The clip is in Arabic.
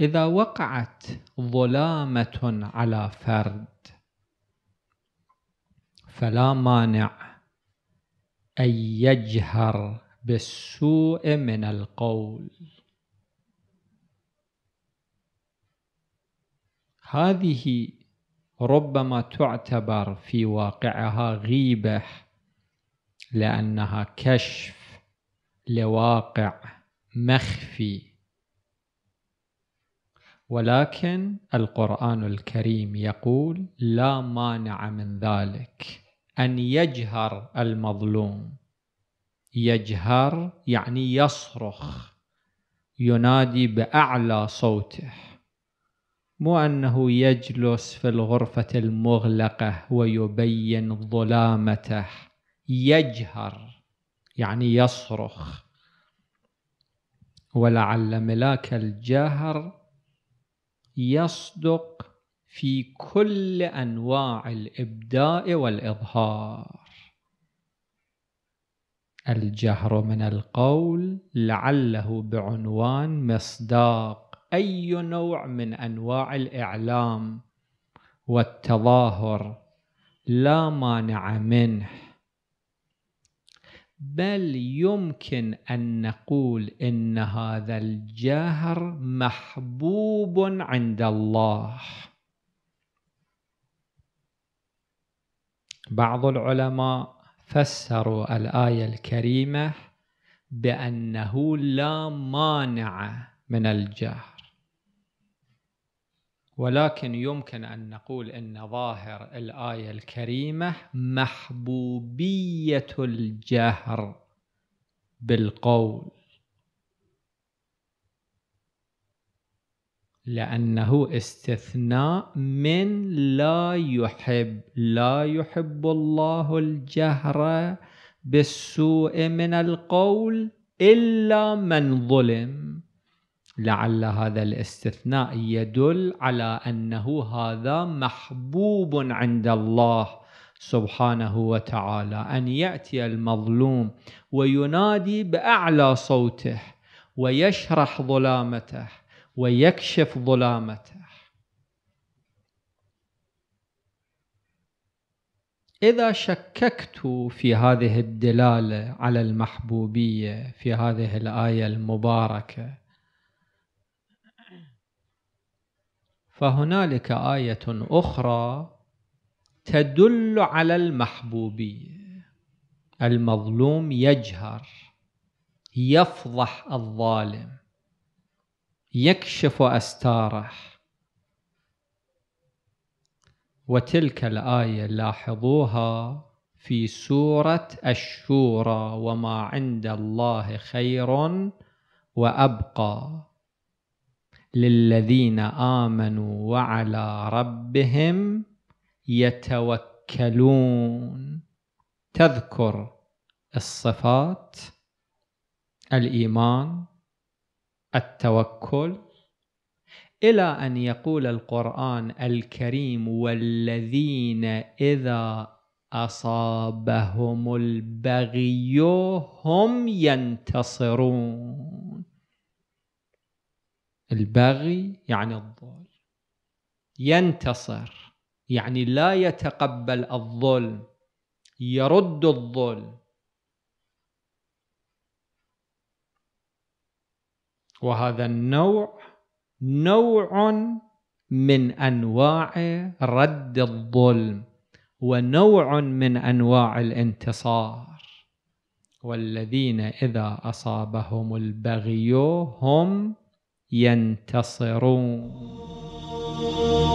إذا وقعت ظلامة على فرد فلا مانع أن يجهر بالسوء من القول هذه ربما تعتبر في واقعها غيبة لأنها كشف لواقع مخفي ولكن القرآن الكريم يقول لا مانع من ذلك أن يجهر المظلوم يجهر يعني يصرخ ينادي بأعلى صوته مو أنه يجلس في الغرفة المغلقة ويبين ظلامته يجهر يعني يصرخ ولعل ملاك الجهر يصدق في كل انواع الابداع والاظهار الجهر من القول لعله بعنوان مصداق اي نوع من انواع الاعلام والتظاهر لا مانع منه بل يمكن أن نقول إن هذا الجهر محبوب عند الله بعض العلماء فسروا الآية الكريمة بأنه لا مانع من الجهر ولكن يمكن ان نقول ان ظاهر الايه الكريمه محبوبيه الجهر بالقول لانه استثناء من لا يحب لا يحب الله الجهر بالسوء من القول الا من ظلم لعل هذا الاستثناء يدل على انه هذا محبوب عند الله سبحانه وتعالى ان ياتي المظلوم وينادي باعلى صوته ويشرح ظلامته ويكشف ظلامته اذا شككت في هذه الدلاله على المحبوبيه في هذه الايه المباركه فهنالك آية أخرى تدل على المحبوبية المظلوم يجهر يفضح الظالم يكشف أستاره وتلك الآية لاحظوها في سورة الشورى وما عند الله خير وأبقى للذين آمنوا وعلى ربهم يتوكلون تذكر الصفات الإيمان التوكل الى ان يقول القران الكريم والذين اذا اصابهم البغي هم ينتصرون الباغي يعني الظلم ينتصر يعني لا يتقبل الظلم يرد الظلم وهذا النوع نوع من انواع رد الظلم ونوع من انواع الانتصار والذين اذا اصابهم البغي هم ينتصرون